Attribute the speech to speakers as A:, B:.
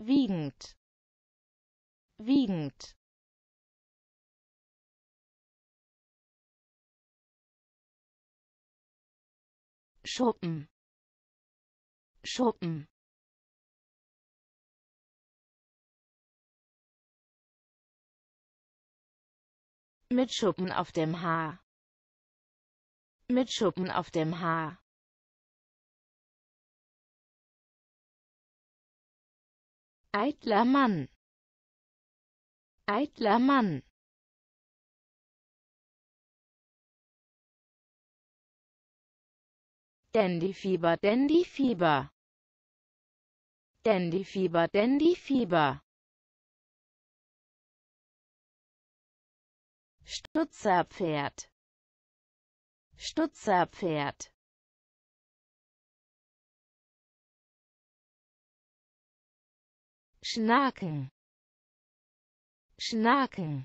A: wiegend wiegend Schuppen Schuppen Mit Schuppen auf dem Haar. Mit Schuppen auf dem Haar. Eitler Mann. Eitler Mann. Dandyfieber, Dandyfieber. Dandyfieber, Dandyfieber. Stutzerpferd. Stutzerpferd. schnaken schnaken